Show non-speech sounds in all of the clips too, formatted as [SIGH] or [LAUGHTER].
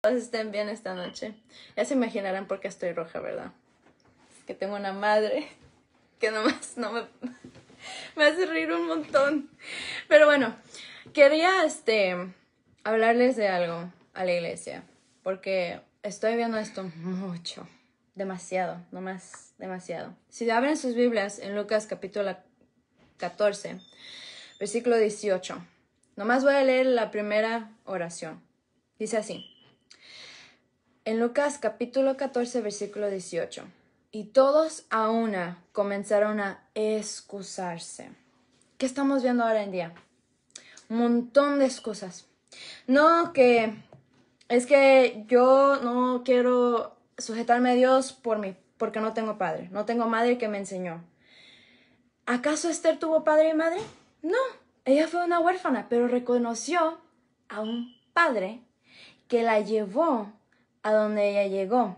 Todos estén bien esta noche. Ya se imaginarán por qué estoy roja, ¿verdad? que tengo una madre que nomás no me, [LAUGHS] me hace reír un montón. Pero bueno, quería este hablarles de algo a la iglesia, porque estoy viendo esto mucho, demasiado, nomás demasiado. Si abren sus Biblias en Lucas capítulo 14, versículo 18, nomás voy a leer la primera oración. Dice así. En Lucas capítulo 14, versículo 18. Y todos a una comenzaron a excusarse. ¿Qué estamos viendo ahora en día? Un montón de excusas. No, que es que yo no quiero sujetarme a Dios por mí, porque no tengo padre, no tengo madre que me enseñó. ¿Acaso Esther tuvo padre y madre? No, ella fue una huérfana, pero reconoció a un padre que la llevó a donde ella llegó.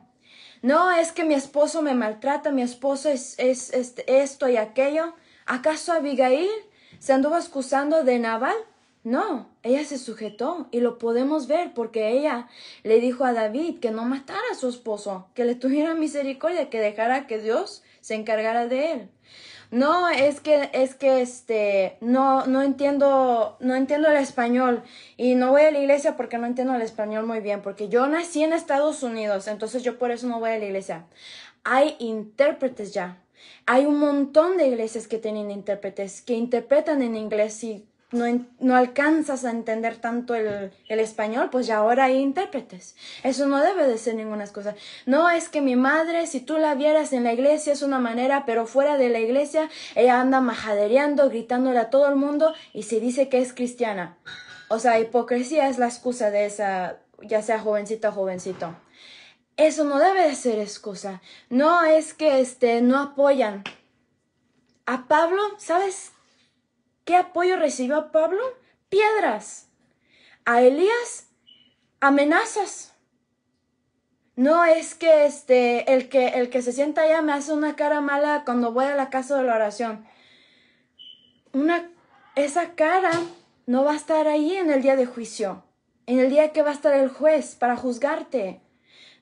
No es que mi esposo me maltrata, mi esposo es, este, esto y aquello. ¿Acaso Abigail se anduvo excusando de Naval? No, ella se sujetó y lo podemos ver porque ella le dijo a David que no matara a su esposo, que le tuviera misericordia, que dejara que Dios se encargara de él no, es que, es que, este, no, no entiendo, no entiendo el español y no voy a la iglesia porque no entiendo el español muy bien, porque yo nací en Estados Unidos, entonces yo por eso no voy a la iglesia. Hay intérpretes ya. Hay un montón de iglesias que tienen intérpretes, que interpretan en inglés y no, alcanzas a entender tanto el, español, pues ya ahora hay intérpretes. Eso no debe de ser ninguna excusa, No es que mi madre, si tú la vieras en la iglesia, es una manera, pero fuera de la iglesia, ella anda majadereando, gritándole a todo el mundo y se dice que es cristiana. O sea, hipocresía es la excusa de esa, ya sea jovencita o jovencito. Eso no debe de ser excusa. No es que este, no apoyan. A Pablo, ¿sabes ¿Qué apoyo recibió a Pablo? Piedras. A Elías, amenazas. No es que este, el que, el que se sienta allá me hace una cara mala cuando voy a la casa de la oración. Una, esa cara no va a estar ahí en el día de juicio, en el día que va a estar el juez para juzgarte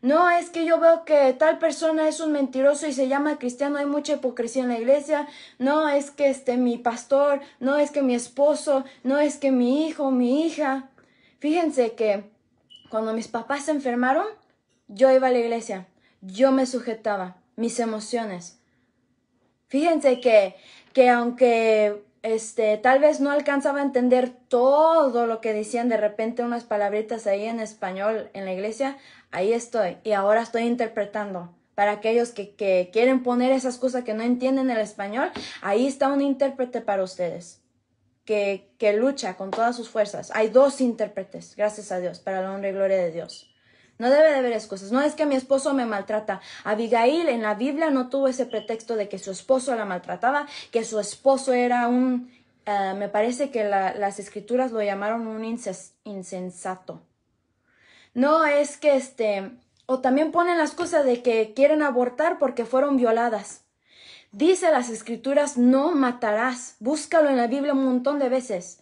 no, es que yo veo que tal persona es un mentiroso y se llama cristiano, hay mucha hipocresía en la iglesia, no, es que este mi pastor, no es que mi esposo, no es que mi hijo, mi hija. Fíjense que cuando mis papás se enfermaron, yo iba a la iglesia, yo me sujetaba, mis emociones. Fíjense que, que aunque este, tal vez no alcanzaba a entender todo lo que decían de repente unas palabritas ahí en español en la iglesia, ahí estoy y ahora estoy interpretando. Para aquellos que, quieren poner esas cosas que no entienden el español, ahí está un intérprete para ustedes, que, que lucha con todas sus fuerzas. Hay dos intérpretes, gracias a Dios, para la honra y gloria de Dios. No debe de haber excusas. No es que mi esposo me maltrata. Abigail en la Biblia no tuvo ese pretexto de que su esposo la maltrataba, que su esposo era un... Eh, me parece que las escrituras lo llamaron un insensato. No es que este... O también ponen las cosas de que quieren abortar porque fueron violadas. Dice las escrituras, no matarás. Búscalo en la Biblia un montón de veces.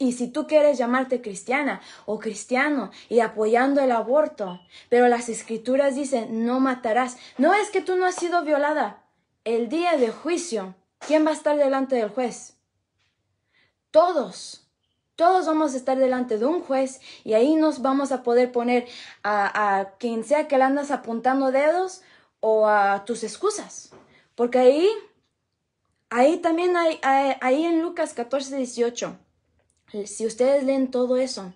Y si tú quieres llamarte cristiana o cristiano y apoyando el aborto, pero las escrituras dicen no matarás, no es que tú no has sido violada. El día de juicio, ¿quién va a estar delante del juez? Todos. Todos vamos a estar delante de un juez y ahí nos vamos a poder poner a, quien sea que le andas apuntando dedos o a tus excusas. Porque ahí, ahí también hay, ahí en Lucas 14, 18 si ustedes leen todo eso,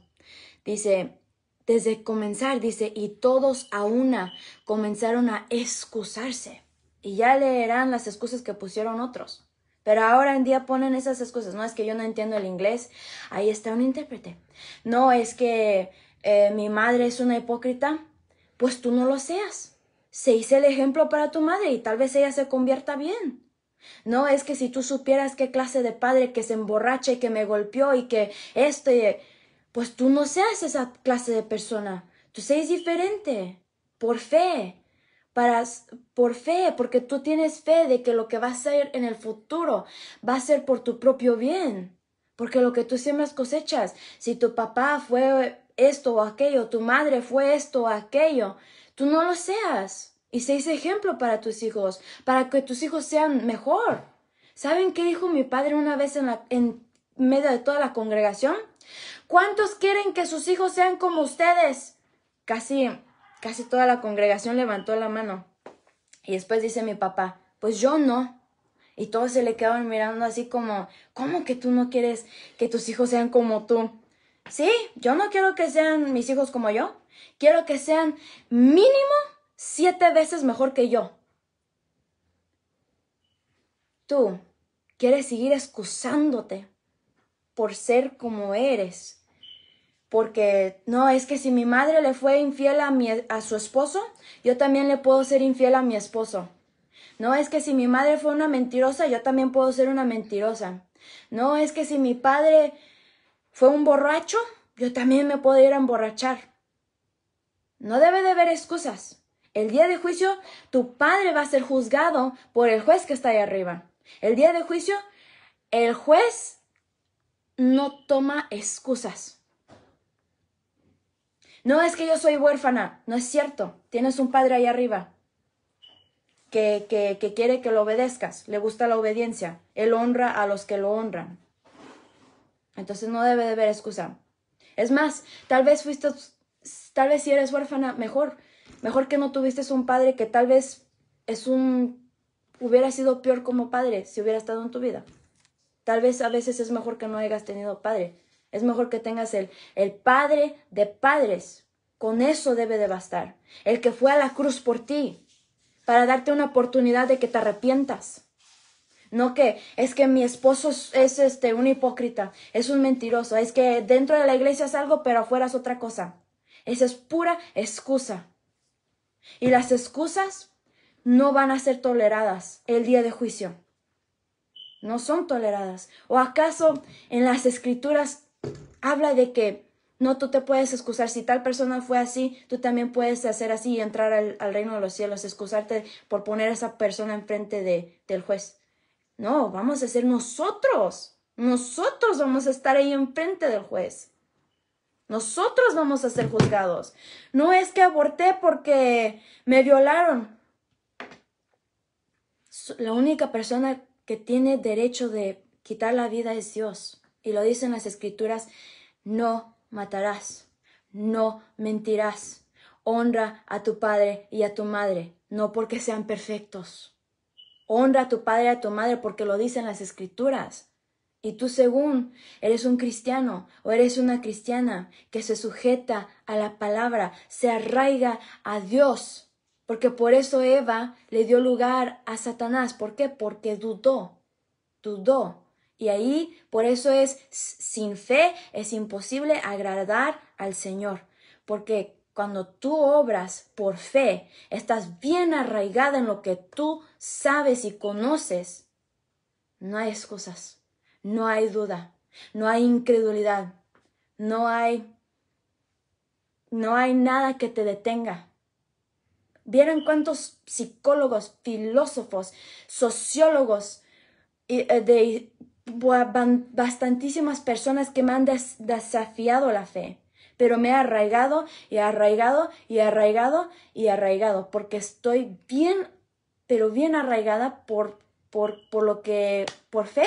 dice, desde comenzar, dice, y todos a una comenzaron a excusarse. Y ya leerán las excusas que pusieron otros. Pero ahora en día ponen esas excusas. No es que yo no entiendo el inglés. Ahí está un intérprete. No es que eh, mi madre es una hipócrita. Pues tú no lo seas. Se hice el ejemplo para tu madre y tal vez ella se convierta bien. No, es que si tú supieras qué clase de padre que se emborracha y que me golpeó y que este, pues tú no seas esa clase de persona. Tú seas diferente, por fe, para, por fe, porque tú tienes fe de que lo que va a ser en el futuro va a ser por tu propio bien, porque lo que tú siembras cosechas. Si tu papá fue esto o aquello, tu madre fue esto o aquello, tú no lo seas. Y se hizo ejemplo para tus hijos, para que tus hijos sean mejor. ¿Saben qué dijo mi padre una vez en, en medio de toda la congregación? ¿Cuántos quieren que sus hijos sean como ustedes? Casi, casi toda la congregación levantó la mano. Y después dice mi papá, pues yo no. Y todos se le quedaron mirando así como, ¿cómo que tú no quieres que tus hijos sean como tú? Sí, yo no quiero que sean mis hijos como yo. Quiero que sean mínimo siete veces mejor que yo. Tú quieres seguir excusándote por ser como eres. Porque no, es que si mi madre le fue infiel a, a su esposo, yo también le puedo ser infiel a mi esposo. No, es que si mi madre fue una mentirosa, yo también puedo ser una mentirosa. No, es que si mi padre fue un borracho, yo también me puedo ir a emborrachar. No debe de haber excusas. El día de juicio, tu padre va a ser juzgado por el juez que está ahí arriba. El día de juicio, el juez no toma excusas. No es que yo soy huérfana, no es cierto. Tienes un padre ahí arriba que, que, quiere que lo obedezcas, le gusta la obediencia, él honra a los que lo honran. Entonces no debe de haber excusa. Es más, tal vez fuiste, tal vez si eres huérfana, mejor, Mejor que no tuviste un padre que tal vez es un hubiera sido peor como padre si hubiera estado en tu vida. Tal vez a veces es mejor que no hayas tenido padre. Es mejor que tengas el, el padre de padres. Con eso debe de bastar. El que fue a la cruz por ti, para darte una oportunidad de que te arrepientas. No que es que mi esposo es este un hipócrita, es un mentiroso, es que dentro de la iglesia es algo, pero afuera es otra cosa. Esa es pura excusa. Y las excusas no van a ser toleradas el día de juicio. No son toleradas. ¿O acaso en las escrituras habla de que no tú te puedes excusar? Si tal persona fue así, tú también puedes hacer así y entrar al, reino de los cielos, excusarte por poner a esa persona enfrente de, del juez. No, vamos a ser nosotros. Nosotros vamos a estar ahí enfrente del juez. Nosotros vamos a ser juzgados. No es que aborté porque me violaron. La única persona que tiene derecho de quitar la vida es Dios. Y lo dicen las escrituras, no matarás, no mentirás, honra a tu padre y a tu madre, no porque sean perfectos. Honra a tu padre y a tu madre porque lo dicen las escrituras. Y tú según eres un cristiano o eres una cristiana que se sujeta a la palabra, se arraiga a Dios, porque por eso Eva le dio lugar a Satanás. ¿Por qué? Porque dudó, dudó. Y ahí por eso es sin fe es imposible agradar al Señor, porque cuando tú obras por fe, estás bien arraigada en lo que tú sabes y conoces, no hay excusas no hay duda, no hay incredulidad, no hay no hay nada que te detenga. ¿Vieron cuántos psicólogos, filósofos, sociólogos, eh, de bastantísimas personas que me han desafiado la fe? Pero me he arraigado y arraigado y arraigado y arraigado, porque estoy bien, pero bien arraigada por, por, por lo que, por fe,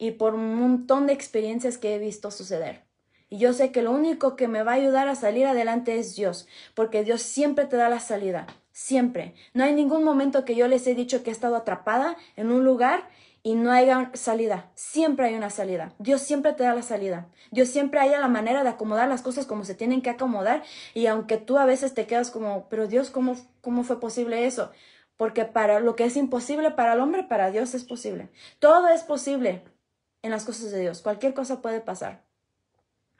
y por un montón de experiencias que he visto suceder. Y yo sé que lo único que me va a ayudar a salir adelante es Dios, porque Dios siempre te da la salida, siempre. No hay ningún momento que yo les he dicho que he estado atrapada en un lugar y no haya salida. Siempre hay una salida. Dios siempre te da la salida. Dios siempre haya la manera de acomodar las cosas como se tienen que acomodar. Y aunque tú a veces te quedas como, pero Dios, ¿cómo, cómo fue posible eso? Porque para lo que es imposible para el hombre, para Dios es posible. Todo es posible en las cosas de Dios. Cualquier cosa puede pasar.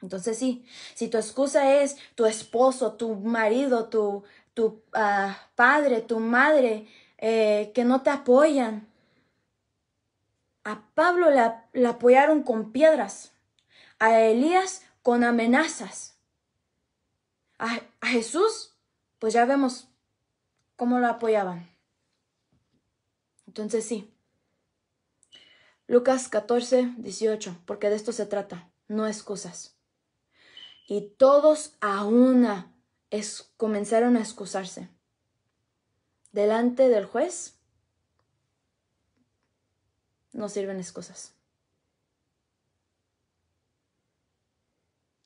Entonces sí, si tu excusa es tu esposo, tu marido, tu, tu ah, padre, tu madre, eh, que no te apoyan. A Pablo le apoyaron con piedras, a Elías con amenazas. A, a, Jesús, pues ya vemos cómo lo apoyaban. Entonces sí, Lucas 14, 18, porque de esto se trata, no excusas. Y todos a una es, comenzaron a excusarse. Delante del juez no sirven excusas.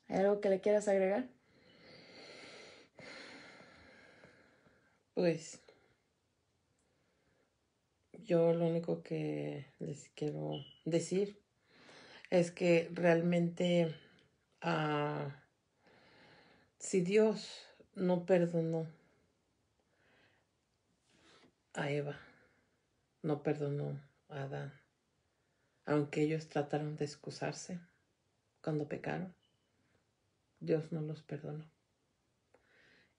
¿Hay algo que le quieras agregar? Pues yo lo único que les quiero decir es que realmente ah, si Dios no perdonó a Eva, no perdonó a Adán, aunque ellos trataron de excusarse cuando pecaron, Dios no los perdonó.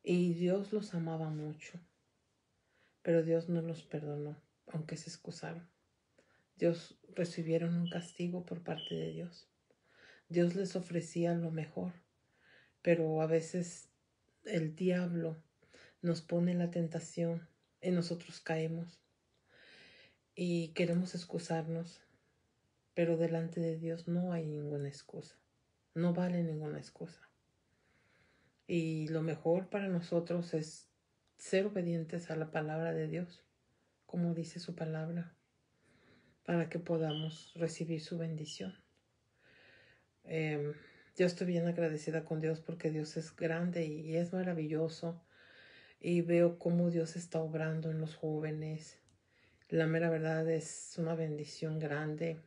Y Dios los amaba mucho, pero Dios no los perdonó aunque se excusaron. Dios recibieron un castigo por parte de Dios. Dios les ofrecía lo mejor, pero a veces el diablo nos pone la tentación y nosotros caemos y queremos excusarnos, pero delante de Dios no hay ninguna excusa, no vale ninguna excusa. Y lo mejor para nosotros es ser obedientes a la palabra de Dios como dice su palabra, para que podamos recibir su bendición. Em, yo estoy bien agradecida con Dios porque Dios es grande y, es maravilloso y veo cómo Dios está obrando en los jóvenes. La mera verdad es una bendición grande.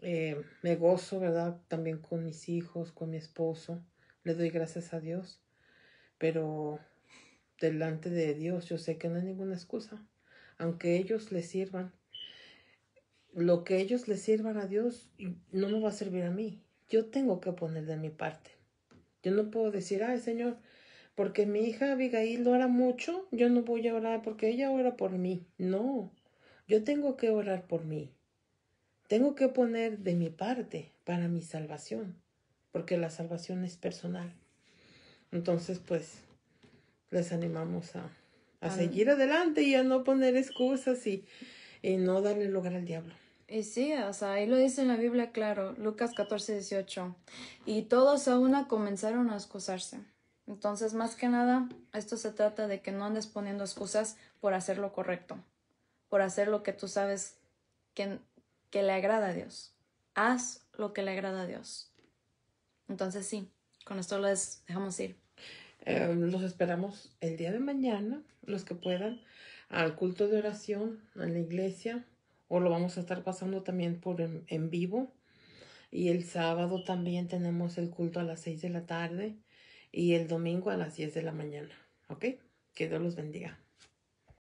Em, me gozo, ¿verdad? También con mis hijos, con mi esposo. Le doy gracias a Dios. Pero delante de Dios yo sé que no hay ninguna excusa aunque ellos le sirvan, lo que ellos le sirvan a Dios no me va a servir a mí. Yo tengo que poner de mi parte. Yo no puedo decir, ay Señor, porque mi hija Abigail lo hará mucho, yo no voy a orar porque ella ora por mí. No, yo tengo que orar por mí. Tengo que poner de mi parte para mi salvación, porque la salvación es personal. Entonces, pues, les animamos a, a ah. seguir adelante y a no poner excusas y, no darle lugar al diablo. Y sí, o sea, ahí lo dice en la Biblia claro, Lucas 14, 18. Y todos a una comenzaron a excusarse. Entonces, más que nada, esto se trata de que no andes poniendo excusas por hacer lo correcto, por hacer lo que tú sabes que, que le agrada a Dios. Haz lo que le agrada a Dios. Entonces, sí, con esto les dejamos ir. Em, los esperamos el día de mañana, los que puedan, al culto de oración, en la iglesia, o lo vamos a estar pasando también por en, vivo. Y el sábado también tenemos el culto a las 6 de la tarde y el domingo a las 10 de la mañana. ¿Ok? Que Dios los bendiga.